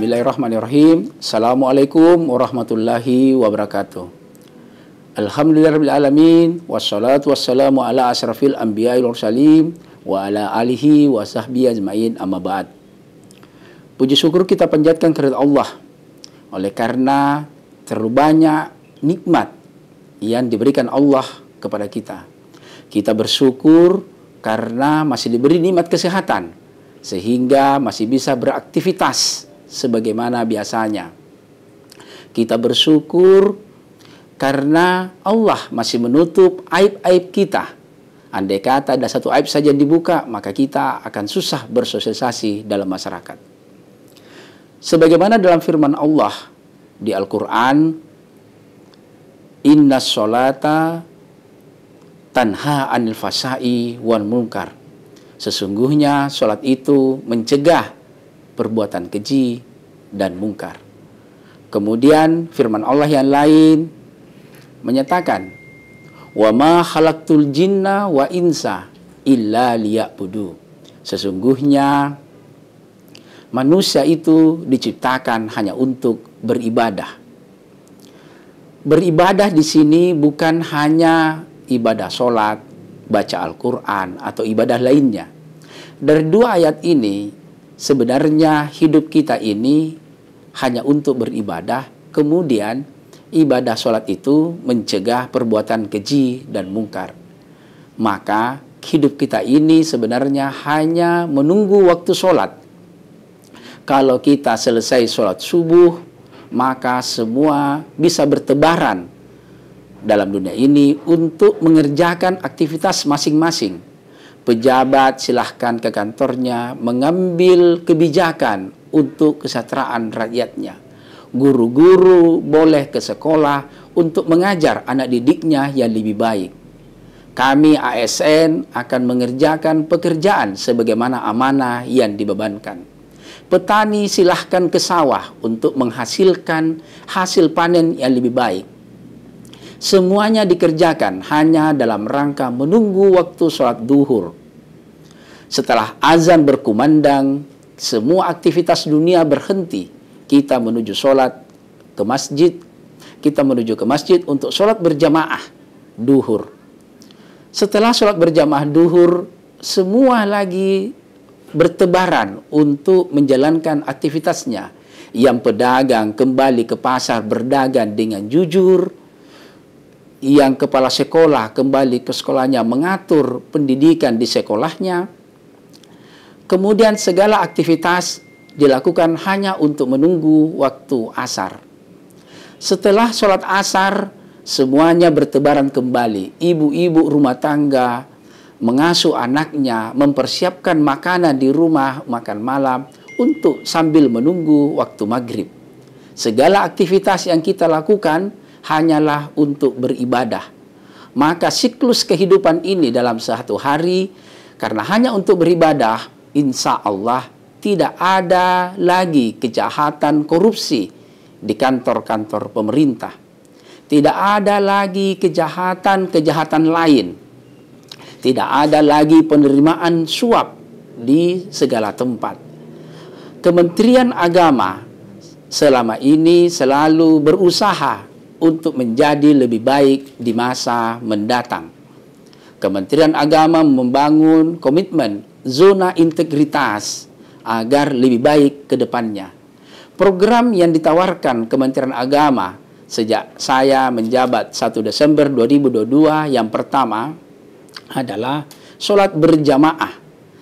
Bismillahirrahmanirrahim. Assalamualaikum warahmatullahi wabarakatuh. Alhamdulillahirrahmanirrahim. Wassalatu wassalamu ala asrafil anbiya salim wa ala alihi wa sahbihi ajma'in amma ba'd. Puji syukur kita panjatkan kepada Allah oleh karena terlalu banyak nikmat yang diberikan Allah kepada kita. Kita bersyukur karena masih diberi nikmat kesehatan sehingga masih bisa beraktivitas sebagaimana biasanya. Kita bersyukur karena Allah masih menutup aib-aib kita. Andai kata ada satu aib saja dibuka, maka kita akan susah bersosialisasi dalam masyarakat. Sebagaimana dalam firman Allah di Al-Quran, Inna sholata tanha anil fasai wan munkar. Sesungguhnya sholat itu mencegah perbuatan keji dan mungkar. Kemudian firman Allah yang lain menyatakan, "Wa ma khalaqtul jinna wa insa illa liya'budu." Sesungguhnya manusia itu diciptakan hanya untuk beribadah. Beribadah di sini bukan hanya ibadah sholat, baca Al-Quran, atau ibadah lainnya. Dari dua ayat ini, sebenarnya hidup kita ini hanya untuk beribadah, kemudian ibadah sholat itu mencegah perbuatan keji dan mungkar. Maka hidup kita ini sebenarnya hanya menunggu waktu sholat. Kalau kita selesai sholat subuh, maka semua bisa bertebaran dalam dunia ini untuk mengerjakan aktivitas masing-masing pejabat silahkan ke kantornya mengambil kebijakan untuk kesejahteraan rakyatnya. Guru-guru boleh ke sekolah untuk mengajar anak didiknya yang lebih baik. Kami ASN akan mengerjakan pekerjaan sebagaimana amanah yang dibebankan. Petani silahkan ke sawah untuk menghasilkan hasil panen yang lebih baik Semuanya dikerjakan hanya dalam rangka menunggu waktu sholat duhur. Setelah azan berkumandang, semua aktivitas dunia berhenti. Kita menuju sholat ke masjid, kita menuju ke masjid untuk sholat berjamaah duhur. Setelah sholat berjamaah duhur, semua lagi bertebaran untuk menjalankan aktivitasnya. Yang pedagang kembali ke pasar berdagang dengan jujur, yang kepala sekolah kembali ke sekolahnya mengatur pendidikan di sekolahnya. Kemudian segala aktivitas dilakukan hanya untuk menunggu waktu asar. Setelah sholat asar, semuanya bertebaran kembali. Ibu-ibu rumah tangga mengasuh anaknya, mempersiapkan makanan di rumah, makan malam, untuk sambil menunggu waktu maghrib. Segala aktivitas yang kita lakukan hanyalah untuk beribadah. Maka siklus kehidupan ini dalam satu hari karena hanya untuk beribadah, insya Allah tidak ada lagi kejahatan korupsi di kantor-kantor pemerintah. Tidak ada lagi kejahatan-kejahatan lain. Tidak ada lagi penerimaan suap di segala tempat. Kementerian Agama selama ini selalu berusaha untuk menjadi lebih baik di masa mendatang. Kementerian Agama membangun komitmen zona integritas agar lebih baik ke depannya. Program yang ditawarkan Kementerian Agama sejak saya menjabat 1 Desember 2022 yang pertama adalah sholat berjamaah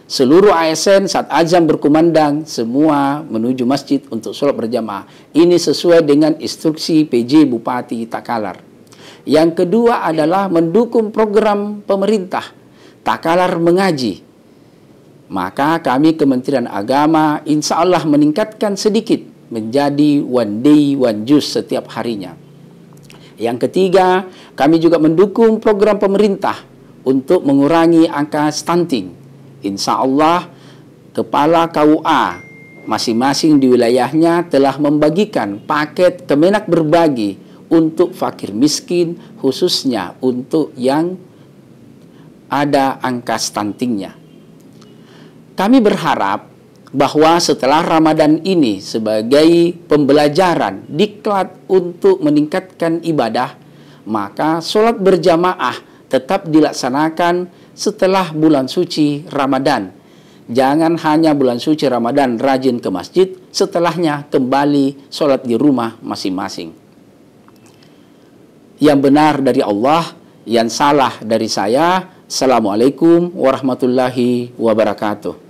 Seluruh ASN saat azan berkumandang semua menuju masjid untuk sholat berjamaah. Ini sesuai dengan instruksi PJ Bupati Takalar. Yang kedua adalah mendukung program pemerintah Takalar mengaji. Maka kami Kementerian Agama insya Allah meningkatkan sedikit menjadi one day one juice setiap harinya. Yang ketiga, kami juga mendukung program pemerintah untuk mengurangi angka stunting Insya Allah, Kepala KUA masing-masing di wilayahnya telah membagikan paket kemenak berbagi untuk fakir miskin, khususnya untuk yang ada angka stuntingnya. Kami berharap bahwa setelah Ramadan ini sebagai pembelajaran diklat untuk meningkatkan ibadah, maka sholat berjamaah tetap dilaksanakan setelah bulan suci Ramadan. Jangan hanya bulan suci Ramadan rajin ke masjid, setelahnya kembali sholat di rumah masing-masing. Yang benar dari Allah, yang salah dari saya. Assalamualaikum warahmatullahi wabarakatuh.